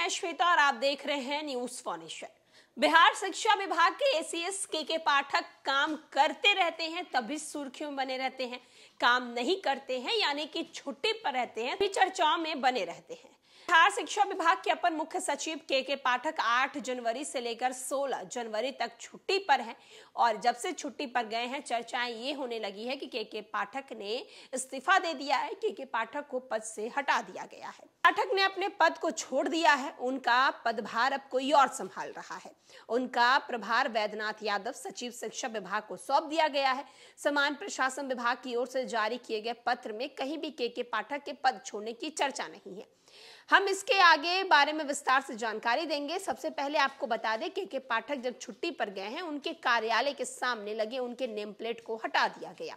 मैं श्वेता और आप देख रहे हैं न्यूज फॉनिशन बिहार शिक्षा विभाग के एसीएस के के पाठक काम करते रहते हैं तभी सुर्खियों बने रहते हैं काम नहीं करते हैं यानी कि छुट्टी पर रहते हैं चर्चाओं में बने रहते हैं बिहार शिक्षा विभाग के अपर मुख्य सचिव के के पाठक 8 जनवरी से लेकर 16 जनवरी तक छुट्टी पर हैं और जब से छुट्टी पर गए हैं चर्चाएं ये होने लगी है कि के के पाठक ने इस्तीफा दे दिया है के के पाठक को पद से हटा दिया गया है पाठक ने अपने पद को छोड़ दिया है उनका पदभार अब कोई और संभाल रहा है उनका प्रभार वैद्यनाथ यादव सचिव शिक्षा विभाग को सौंप दिया गया है समान प्रशासन विभाग की ओर से जारी किए गए पत्र में कहीं भी के के पाठक के पद छोड़ने की चर्चा नहीं है हम हम इसके आगे बारे में विस्तार से जानकारी देंगे सबसे पहले आपको बता दें के के पाठक जब छुट्टी पर गए हैं उनके कार्यालय के सामने लगे उनके नेम प्लेट को हटा दिया गया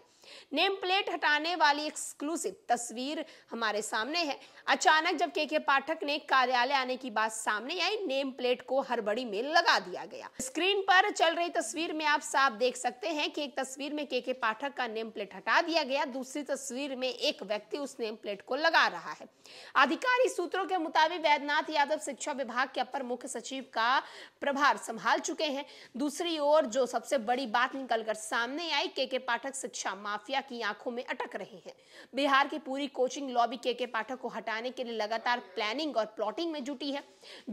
नेम प्लेट हटाने वाली एक्सक्लूसिव तस्वीर हमारे सामने है अचानक जब के के पाठक ने कार्यालय आने की बात सामने आई नेम प्लेट को हरबड़ी में लगा दिया गया स्क्रीन पर चल रही तस्वीर में आप साफ देख सकते हैं कि एक तस्वीर में के के पाठक का नेम प्लेट हटा दिया गया दूसरी तस्वीर में एक व्यक्ति उस नेम प्लेट को लगा रहा है आधिकारिक सूत्रों के मुताबिक वैद्यनाथ यादव शिक्षा विभाग के अपर मुख्य सचिव का प्रभार संभाल चुके हैं दूसरी ओर जो सबसे बड़ी बात निकलकर सामने आई के के पाठक शिक्षा माफिया की आंखों में अटक रहे हैं बिहार की पूरी कोचिंग लॉबी के के पाठक को हटाने के लिए लगातार प्लानिंग और प्लॉटिंग में जुटी है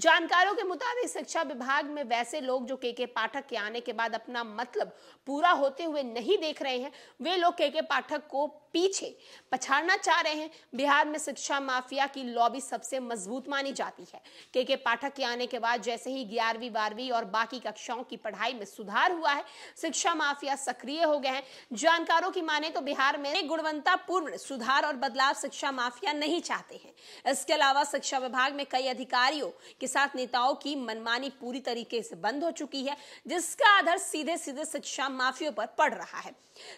जानकारों के मुताबिक शिक्षा विभाग में वैसे लोग जो के के पाठक के आने के बाद अपना मतलब पूरा होते हुए नहीं देख रहे हैं वे लोग के के पाठक को पीछे पछाड़ना चाह रहे हैं बिहार में शिक्षा माफिया की लॉबी सबसे मजबूत मानी जाती है के के पाठक के आने के बाद जैसे ही ग्यारहवीं बारहवीं और बाकी कक्षाओं की पढ़ाई में सुधार हुआ है शिक्षा माफिया सक्रिय हो गए हैं जानकारों की माने तो बिहार में गुणवत्ता पूर्ण सुधार और बदलाव शिक्षा माफिया नहीं चाहते हैं इसके अलावा शिक्षा विभाग में कई अधिकारियों के साथ नेताओं की मनमानी पूरी तरीके से बंद हो चुकी है जिसका आधार सीधे सीधे शिक्षा माफियों पर पड़ रहा है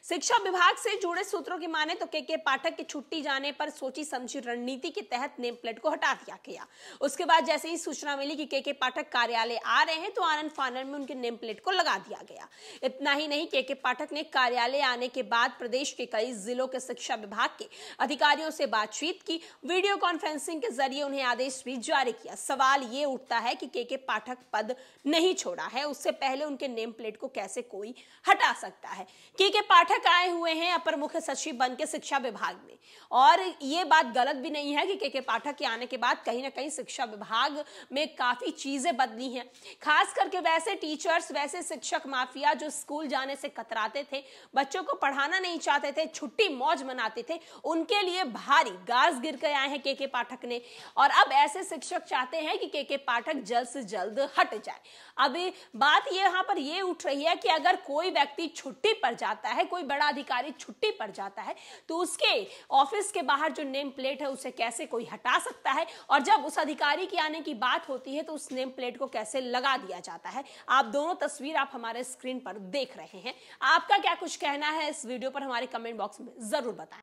शिक्षा विभाग से जुड़े सूत्रों की माने तो के के पाठक की छुट्टी जाने पर सोची समझी रणनीति के तहत नेम प्लेट को हटा दिया गया उसके बाद जैसे ही सूचना मिली कि के के पाठक कार्यालय आ रहे हैं तो आनंद फानन में उनके नेम प्लेट को लगा दिया गया इतना ही नहीं के के पाठक ने कार्यालय आने के बाद प्रदेश के कई जिलों के शिक्षा विभाग के अधिकारियों से बातचीत की वीडियो कॉन्फ्रेंसिंग के जरिए उन्हें आदेश भी जारी किया सवाल ये उठता है कि के के पाठक पद नहीं छोड़ा है उससे पहले उनके नेम प्लेट को कैसे कोई हटा सकता है के के पाठक आए हुए हैं अपर मुख्य सचिव बन के शिक्षा विभाग में और ये बात गलत भी नहीं है कि के के पाठक के आने के बाद कहीं ना कहीं शिक्षा विभाग में काफी चीजें बदली हैं खास करके वैसे टीचर्स वैसे शिक्षक माफिया जो स्कूल जाने से कतराते थे बच्चों को पढ़ाना नहीं नहीं चाहते थे छुट्टी मौज मनाते थे उनके लिए भारी गाज गिर के आए हैं के पाठक ने और अब ऐसे शिक्षक चाहते हैं कि के पाठक जल्द से जल्द हट जाए अब बात यहाँ पर ये उठ रही है कि अगर कोई व्यक्ति छुट्टी पर जाता है कोई बड़ा अधिकारी छुट्टी पर जाता है तो उसके ऑफिस के बाहर जो नेम प्लेट है उसे कैसे कोई हटा सकता है और जब उस अधिकारी के आने की बात होती है तो उस नेम प्लेट को कैसे लगा दिया जाता है आप दोनों तस्वीर आप हमारे स्क्रीन पर देख रहे हैं आपका क्या कुछ कहना है इस वीडियो पर हमारे कमेंट बॉक्स में ज़रूर बताएं